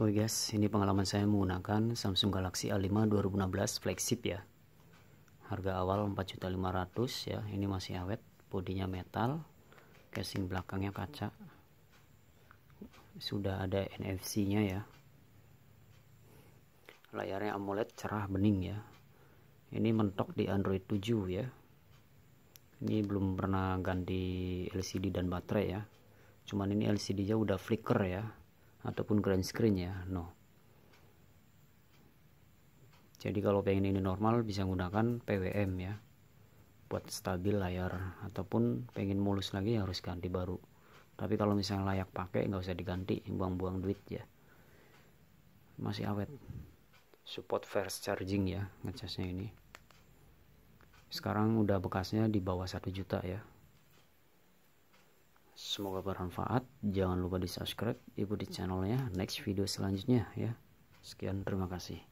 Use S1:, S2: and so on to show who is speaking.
S1: Oke oh, guys, ini pengalaman saya menggunakan Samsung Galaxy A5 2016 flagship ya. Harga awal 4.500 ya. Ini masih awet, bodinya metal, casing belakangnya kaca. Sudah ada NFC-nya ya. Layarnya AMOLED cerah bening ya. Ini mentok di Android 7 ya. Ini belum pernah ganti LCD dan baterai ya. Cuman ini LCD-nya udah flicker ya ataupun grand screen ya no jadi kalau pengen ini normal bisa gunakan PWM ya buat stabil layar ataupun pengen mulus lagi harus ganti baru tapi kalau misalnya layak pakai nggak usah diganti buang-buang duit ya masih awet
S2: support fast charging
S1: ya ngecasnya ini sekarang udah bekasnya di bawah 1 juta ya Semoga bermanfaat. Jangan lupa di subscribe ibu di channelnya. Next video selanjutnya ya. Sekian terima kasih.